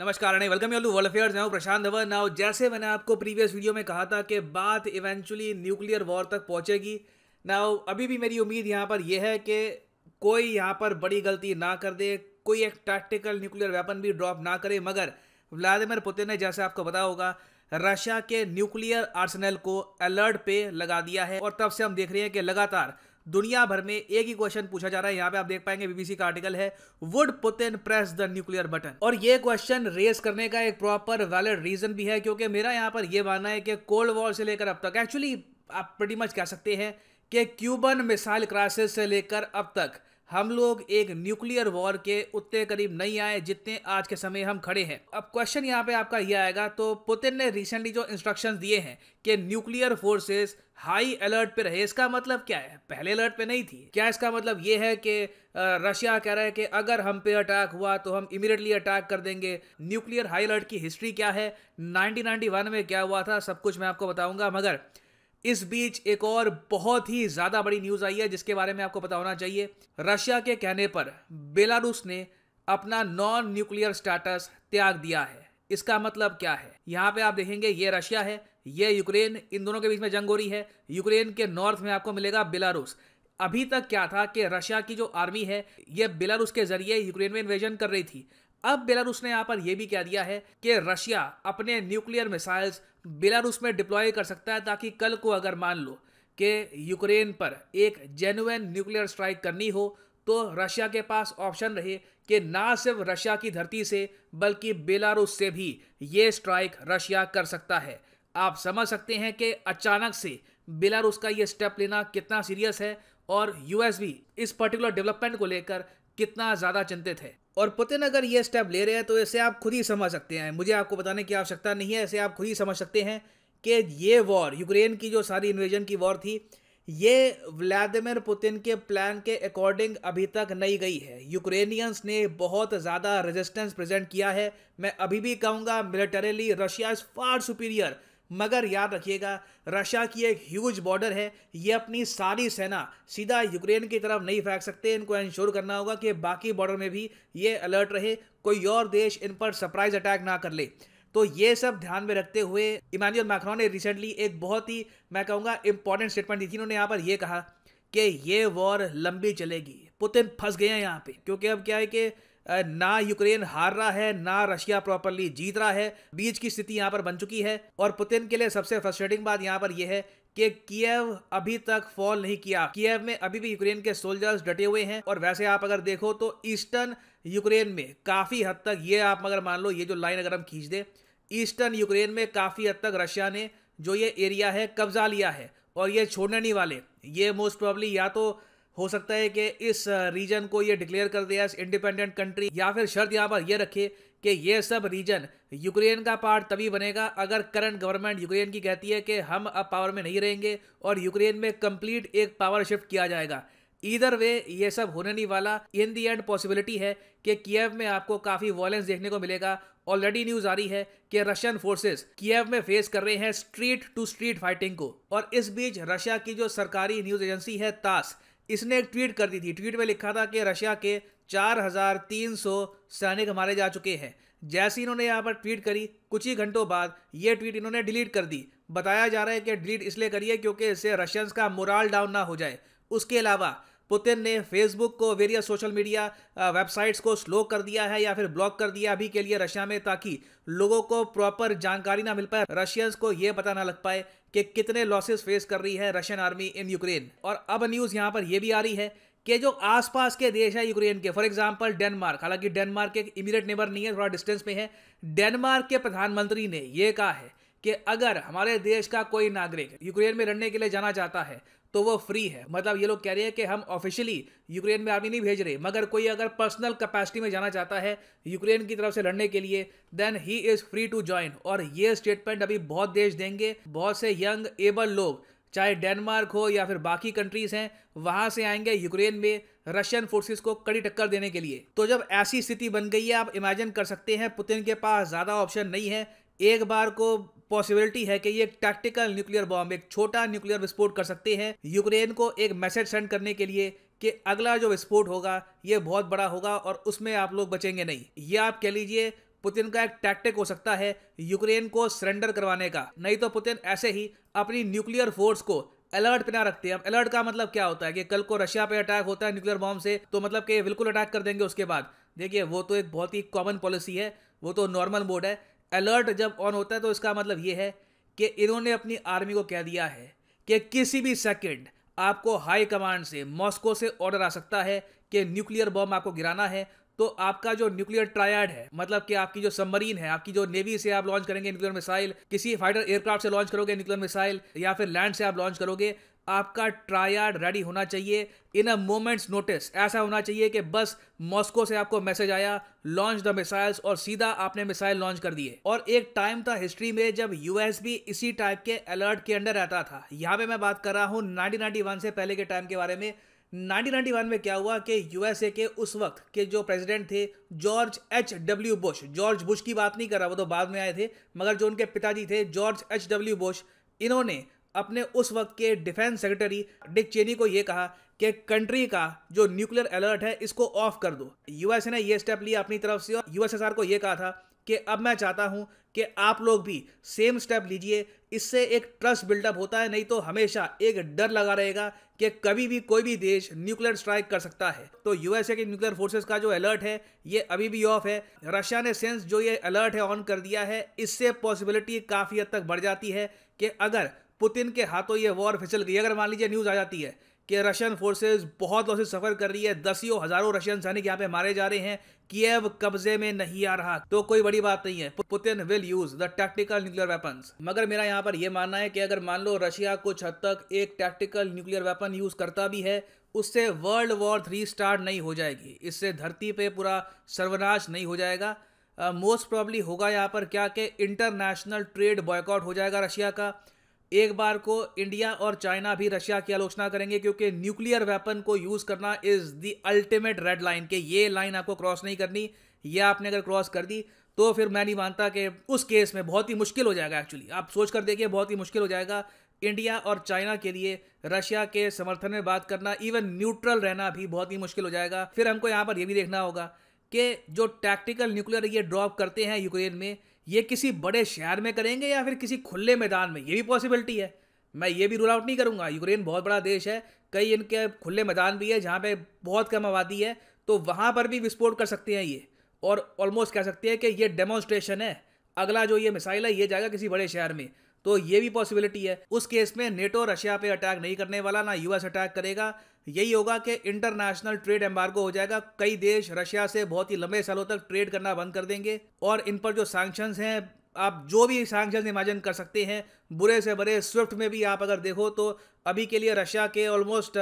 नमस्कार and welcome you world affairs मैं Prashant Dhawan now जैसे मैंने आपको प्रीवियस वीडियो में कहा था कि बात इवेंचुअली न्यूक्लियर वॉर तक पहुंचेगी नाउ अभी भी मेरी उम्मीद यहाँ पर यह है कि कोई यहाँ पर बड़ी गलती ना कर दे कोई एक टैक्टिकल न्यूक्लियर वेपन भी ड्रॉप ना करे मगर व्लादिमिर पुतिन ने जैसे आपको पता होगा रशिया के न्यूक्लियर आर्सनल को अलर्ट पे लगा दिया है और तब से हम देख रहे हैं कि लगातार दुनिया भर में एक ही क्वेश्चन पूछा जा रहा है यहाँ पे आप देख पाएंगे बीबीसी का आर्टिकल है would Putin press the nuclear button और ये क्वेश्चन रेस करने का एक प्रॉपर वैलिड रीजन भी है क्योंकि मेरा यहाँ पर यह मानना है कि कोल्ड वॉर से लेकर अब तक एक्चुअली आप प्रटी मच कह सकते हैं कि क्यूबन मिसाइल क्राइसिस से लेकर अब तक हम लोग एक न्यूक्लियर वॉर के उतने करीब नहीं आए जितने आज के समय हम खड़े हैं अब क्वेश्चन यहाँ पे आपका ये आएगा तो पुतिन ने रिसेंटली जो इंस्ट्रक्शन दिए हैं कि न्यूक्लियर फोर्सेस हाई अलर्ट पे रहे इसका मतलब क्या है पहले अलर्ट पे नहीं थी क्या इसका मतलब ये है कि रशिया कह रहा है कि अगर हम पे अटैक हुआ तो हम इमीडिएटली अटैक कर देंगे न्यूक्लियर हाई अलर्ट की हिस्ट्री क्या है 1991 में क्या हुआ था सब कुछ मैं आपको बताऊंगा मगर इस बीच एक और बहुत ही ज्यादा बड़ी न्यूज आई है जिसके बारे में आपको पता होना चाहिए रशिया के कहने पर बेलारूस ने अपना नॉन न्यूक्लियर स्टेटस त्याग दिया है इसका मतलब क्या है यहाँ पे आप देखेंगे ये रशिया है ये यूक्रेन इन दोनों के बीच में जंग हो रही है यूक्रेन के नॉर्थ में आपको मिलेगा बेलारूस अभी तक क्या था कि रशिया की जो आर्मी है ये बेलारूस के जरिए यूक्रेन में इन्वेजन कर रही थी अब बेलारूस ने यहाँ पर यह भी कह दिया है कि रशिया अपने न्यूक्लियर मिसाइल्स बेलारूस में डिप्लॉय कर सकता है ताकि कल को अगर मान लो कि यूक्रेन पर एक जेन्युन न्यूक्लियर स्ट्राइक करनी हो तो रशिया के पास ऑप्शन रहे कि ना सिर्फ रशिया की धरती से बल्कि बेलारूस से भी ये स्ट्राइक रशिया कर सकता है आप समझ सकते हैं कि अचानक से बेलारूस का ये स्टेप लेना कितना सीरियस है और यूएस भी इस पर्टिकुलर डेवलपमेंट को लेकर कितना ज़्यादा चिंतित है और पुतिन अगर ये स्टेप ले रहे हैं तो इसे आप खुद ही समझ सकते हैं मुझे आपको बताने की आवश्यकता नहीं है इसे आप खुद ही समझ सकते हैं कि ये वॉर यूक्रेन की जो सारी इन्वेजन की वॉर थी ये व्लादिमिर पुतिन के प्लान के अकॉर्डिंग अभी तक नहीं गई है यूक्रेनियंस ने बहुत ज़्यादा रेजिस्टेंस प्रेजेंट किया है मैं अभी भी कहूँगा militarily Russia is far superior मगर याद रखिएगा रशिया की एक ह्यूज बॉर्डर है ये अपनी सारी सेना सीधा यूक्रेन की तरफ नहीं फेंक सकते इनको इंश्योर करना होगा कि बाकी बॉर्डर में भी ये अलर्ट रहे कोई और देश इन पर सरप्राइज अटैक ना कर ले तो ये सब ध्यान में रखते हुए इमानुअल मैक्रॉन ने रिसेंटली एक बहुत ही मैं कहूँगा इंपॉर्टेंट स्टेटमेंट दी थी उन्होंने यहाँ पर यह कहा कि ये वॉर लंबी चलेगी पुतिन फंस गए हैं यहाँ पे क्योंकि अब क्या है कि ना यूक्रेन हार रहा है ना रशिया प्रॉपरली जीत रहा है बीच की स्थिति यहाँ पर बन चुकी है और पुतिन के लिए सबसे फ्रस्ट्रेटिंग बात यहाँ पर यह है कि कीव अभी तक फॉल नहीं किया कीव में अभी भी यूक्रेन के सोल्जर्स डटे हुए हैं और वैसे आप अगर देखो तो ईस्टर्न यूक्रेन में काफ़ी हद तक ये आप अगर मान लो ये जो लाइन अगर हम खींच दें ईस्टर्न यूक्रेन में काफ़ी हद तक रशिया ने जो ये एरिया है कब्जा लिया है और ये छोड़ने नहीं वाले ये मोस्ट प्रॉब्ली या तो हो सकता है कि इस रीजन को ये डिक्लेयर कर दिया इंडिपेंडेंट कंट्री या फिर शर्त यहाँ पर यह रखे कि ये सब रीजन यूक्रेन का पार्ट तभी बनेगा अगर करंट गवर्नमेंट यूक्रेन की कहती है कि हम अब पावर में नहीं रहेंगे और यूक्रेन में कंप्लीट एक पावर शिफ्ट किया जाएगा इधर वे ये सब होने नहीं वाला इन दी एंड पॉसिबिलिटी है कि कीव में आपको काफ़ी वॉयलेंस देखने को मिलेगा ऑलरेडी न्यूज आ रही है कि रशियन फोर्सेस कीव में फेस कर रहे हैं स्ट्रीट टू स्ट्रीट फाइटिंग को और इस बीच रशिया की जो सरकारी न्यूज एजेंसी है तास इसने एक ट्वीट कर दी थी ट्वीट में लिखा था कि रशिया के चार हजार तीन सौ सैनिक मारे जा चुके हैं जैसे इन्होंने यहाँ पर ट्वीट करी कुछ ही घंटों बाद ये ट्वीट इन्होंने डिलीट कर दी बताया जा रहा है कि डिलीट इसलिए करिए क्योंकि इससे रशियंस का मोराल डाउन ना हो जाए उसके अलावा पुतिन ने फेसबुक को वेरियस सोशल मीडिया वेबसाइट्स को स्लो कर दिया है या फिर ब्लॉक कर दिया अभी के लिए रशिया में ताकि लोगों को प्रॉपर जानकारी ना मिल पाए रशियंस को यह पता ना लग पाए कि कितने लॉसेस फेस कर रही है रशियन आर्मी इन यूक्रेन और अब न्यूज़ यहाँ पर यह भी आ रही है कि जो आसपास के देश है यूक्रेन के फॉर एग्जाम्पल डेनमार्क हालांकि डेनमार्क एक इमीडिएट नेबर नहीं है थोड़ा डिस्टेंस में है डेनमार्क के प्रधानमंत्री ने यह कहा है कि अगर हमारे देश का कोई नागरिक यूक्रेन में लड़ने के लिए जाना चाहता है तो वो फ्री है मतलब ये लोग कह रहे हैं कि हम ऑफिशियली यूक्रेन में आर्मी नहीं भेज रहे मगर कोई अगर पर्सनल कैपेसिटी में जाना चाहता है यूक्रेन की तरफ से लड़ने के लिए then he is free to join और ये स्टेटमेंट अभी बहुत देश देंगे बहुत से यंग एबल लोग चाहे डेनमार्क हो या फिर बाकी कंट्रीज हैं वहां से आएंगे यूक्रेन में रशियन फोर्सेस को कड़ी टक्कर देने के लिए तो जब ऐसी स्थिति बन गई है आप इमेजिन कर सकते हैं पुतिन के पास ज़्यादा ऑप्शन नहीं है एक बार को पॉसिबिलिटी है कि ये एक टैक्टिकल न्यूक्लियर बॉम्ब एक छोटा न्यूक्लियर विस्फोट कर सकते हैं यूक्रेन को एक मैसेज सेंड करने के लिए कि अगला जो विस्फोट होगा ये बहुत बड़ा होगा और उसमें आप लोग बचेंगे नहीं ये आप कह लीजिए पुतिन का एक टैक्टिक हो सकता है यूक्रेन को सरेंडर करवाने का नहीं तो पुतिन ऐसे ही अपनी न्यूक्लियर फोर्स को अलर्ट पे ना रखते हैं अलर्ट का मतलब क्या होता है कि कल को रशिया पे अटैक होता है न्यूक्लियर बॉम्ब से तो मतलब कि बिल्कुल अटैक कर देंगे उसके बाद देखिए वो तो एक बहुत ही कॉमन पॉलिसी है वो तो नॉर्मल मोड है अलर्ट जब ऑन होता है तो इसका मतलब ये है कि इन्होंने अपनी आर्मी को कह दिया है कि किसी भी सेकेंड आपको हाई कमांड से मॉस्को से ऑर्डर आ सकता है कि न्यूक्लियर बॉम्ब आपको गिराना है तो आपका जो न्यूक्लियर ट्रायड है मतलब कि आपकी जो सबमरीन है आपकी जो नेवी से आप लॉन्च करेंगे न्यूक्लियर मिसाइल किसी फाइटर एयरक्राफ्ट से लॉन्च करोगे न्यूक्लियर मिसाइल या फिर लैंड से आप लॉन्च करोगे आपका ट्रायड रेडी होना चाहिए इन अ मोमेंट्स नोटिस ऐसा होना चाहिए कि बस मॉस्को से आपको मैसेज आया लॉन्च द मिसाइल्स और सीधा आपने मिसाइल लॉन्च कर दिए और एक टाइम था हिस्ट्री में जब यूएस भी इसी टाइप के अलर्ट के अंडर रहता था यहाँ पे मैं बात कर रहा हूँ नाइनटीन से पहले के टाइम के बारे में 1991 में क्या हुआ कि यूएसए के उस वक्त के जो प्रेसिडेंट थे George H W Bush George Bush की बात नहीं कर रहा वो तो बाद में आए थे मगर जो उनके पिताजी थे जॉर्ज एच डब्ल्यू बुश इन्होंने अपने उस वक्त के डिफेंस सेक्रेटरी डिक चेनी को यह कहा कि कंट्री का जो न्यूक्लियर अलर्ट है इसको ऑफ कर दो यूएस ने यह स्टेप लिया अपनी तरफ से और यूएसएसआर को यह कहा था कि अब मैं चाहता हूं कि आप लोग भी सेम स्टेप लीजिए इससे एक ट्रस्ट बिल्डअप होता है नहीं तो हमेशा एक डर लगा रहेगा कि कभी भी कोई भी देश न्यूक्लियर स्ट्राइक कर सकता है तो यूएसए के न्यूक्लियर फोर्सेस का जो अलर्ट है ये अभी भी ऑफ है रशिया ने सेंस जो ये अलर्ट है ऑन कर दिया है इससे पॉसिबिलिटी काफ़ी हद तक बढ़ जाती है कि अगर पुतिन के हाथों ये वॉर फिसल गई अगर मान लीजिए न्यूज़ आ जाती है कि रशियन फोर्सेज बहुत लॉसेज सफ़र कर रही है दसियों हज़ारों रशियन सैनिक यहाँ पे मारे जा रहे हैं कीव कब्जे में नहीं आ रहा तो कोई बड़ी बात नहीं है Putin will use the tactical nuclear weapons मगर मेरा यहाँ पर यह मानना है कि अगर मान लो रशिया कुछ हद तक एक टैक्टिकल न्यूक्लियर वेपन यूज़ करता भी है उससे वर्ल्ड वॉर थ्री स्टार्ट नहीं हो जाएगी इससे धरती पर पूरा सर्वनाश नहीं हो जाएगा मोस्ट uh, प्रॉब्ली होगा यहाँ पर क्या कि इंटरनेशनल ट्रेड बॉयकआउट हो जाएगा रशिया का एक बार को इंडिया और चाइना भी रशिया की आलोचना करेंगे क्योंकि न्यूक्लियर वेपन को यूज करना is the ultimate red line के ये लाइन आपको क्रॉस नहीं करनी ये आपने अगर क्रॉस कर दी तो फिर मैं नहीं मानता कि उस केस में बहुत ही मुश्किल हो जाएगा एक्चुअली आप सोच कर देखिए बहुत ही मुश्किल हो जाएगा इंडिया और चाइना के लिए रशिया के समर्थन में बात करना इवन न्यूट्रल रहना भी बहुत ही मुश्किल हो जाएगा फिर हमको यहाँ पर यह भी देखना होगा कि जो टैक्टिकल न्यूक्लियर ये ड्रॉप करते हैं यूक्रेन में ये किसी बड़े शहर में करेंगे या फिर किसी खुले मैदान में ये भी पॉसिबिलिटी है मैं ये भी रूल आउट नहीं करूँगा यूक्रेन बहुत बड़ा देश है कई इनके खुले मैदान भी है जहाँ पे बहुत कम आबादी है तो वहाँ पर भी विस्फोट कर सकते हैं ये और ऑलमोस्ट कह सकते हैं कि ये डेमोन्स्ट्रेशन है अगला जो ये मिसाइल है ये जाएगा किसी बड़े शहर में तो ये भी पॉसिबिलिटी है उस केस में नेटो रशिया पे अटैक नहीं करने वाला ना यूएस अटैक करेगा यही होगा कि इंटरनेशनल ट्रेड एम्बार्गो हो जाएगा कई देश रशिया से बहुत ही लंबे सालों तक ट्रेड करना बंद कर देंगे और इन पर जो सैंक्शन हैं आप जो भी सैंक्शन इमेजिन कर सकते हैं बुरे से बुरे स्विफ्ट में भी आप अगर देखो तो अभी के लिए रशिया के ऑलमोस्ट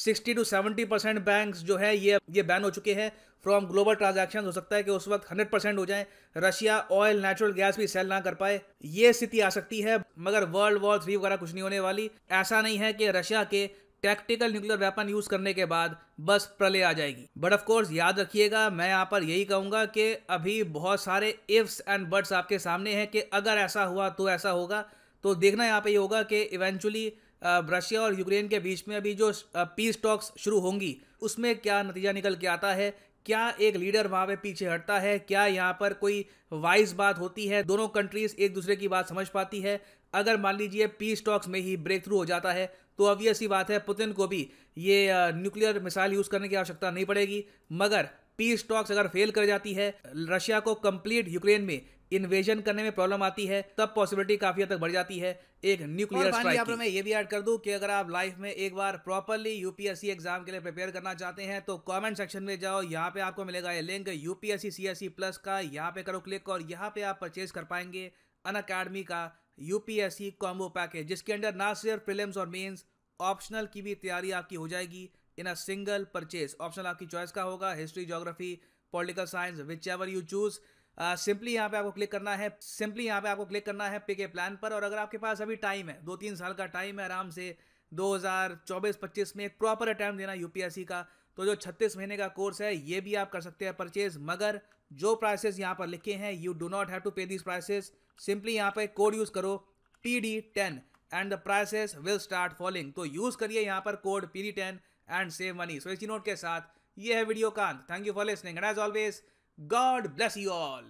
60 टू 70 परसेंट बैंक जो है ये ये बैन हो चुके हैं फ्रॉम ग्लोबल ट्रांजेक्शन हो सकता है कि उस वक्त 100 परसेंट हो जाए रशिया ऑयल नेचुरल गैस भी सेल ना कर पाए ये स्थिति आ सकती है मगर वर्ल्ड वॉर थ्री वगैरह कुछ नहीं होने वाली ऐसा नहीं है कि रशिया के टैक्टिकल न्यूक्लियर वेपन यूज करने के बाद बस प्रलय आ जाएगी बट ऑफकोर्स याद रखिएगा मैं यहाँ पर यही कहूंगा कि अभी बहुत सारे इफ्स एंड बर्ड्स आपके सामने हैं कि अगर ऐसा हुआ तो ऐसा होगा तो देखना यहाँ पे ये होगा कि इवेंचुअली रशिया और यूक्रेन के बीच में अभी जो पीस टॉक्स शुरू होंगी उसमें क्या नतीजा निकल के आता है क्या एक लीडर वहाँ पे पीछे हटता है क्या यहाँ पर कोई वाइस बात होती है दोनों कंट्रीज एक दूसरे की बात समझ पाती है अगर मान लीजिए पीस टॉक्स में ही ब्रेक थ्रू हो जाता है तो ऑब्वियस ही बात है पुतिन को भी ये न्यूक्लियर मिसाइल यूज़ करने की आवश्यकता नहीं पड़ेगी मगर पीस टॉक्स अगर फेल कर जाती है रशिया को कंप्लीट यूक्रेन में इन्वेजन करने में प्रॉब्लम आती है तब पॉसिबिलिटी काफी हद तक बढ़ जाती है एक न्यूक्लियर स्ट्राइक मैं ये भी ऐड कर दूं कि अगर आप लाइफ में एक बार प्रॉपरली यूपीएससी एग्जाम के लिए प्रिपेयर करना चाहते हैं तो कमेंट सेक्शन में जाओ यहाँ पे आपको मिलेगा ये लिंक यूपीएससी सीएससी प्लस का यहाँ पे करो क्लिक और यहाँ पे आप परचेज कर पाएंगे अन अकेडमी का यूपीएससी कॉम्बो पैकेज जिसके अंडर ना सिर्फ प्रिलिम्स और मेन्स ऑप्शनल की भी तैयारी आपकी हो जाएगी in a single purchase optional आपकी चॉइस का होगा history geography political science whichever you choose simply यहाँ पे आपको क्लिक करना है सिंपली यहाँ पे आपको क्लिक करना है पे के प्लान पर और अगर आपके पास अभी टाइम है दो तीन साल का टाइम है आराम से 2024-25 में एक प्रॉपर अटैम्प देना यूपीएससी का तो जो 36 महीने का कोर्स है ये भी आप कर सकते हैं परचेज मगर जो प्राइसेस यहाँ पर लिखे हैं you do not have to pay this prices simply यहाँ पर कोड यूज़ करो P D ten and the prices will start falling तो यूज़ करिए यहाँ पर code P D ten and save money so इसी नोट के साथ ये है वीडियो कांत thank you for listening and as always God bless you all.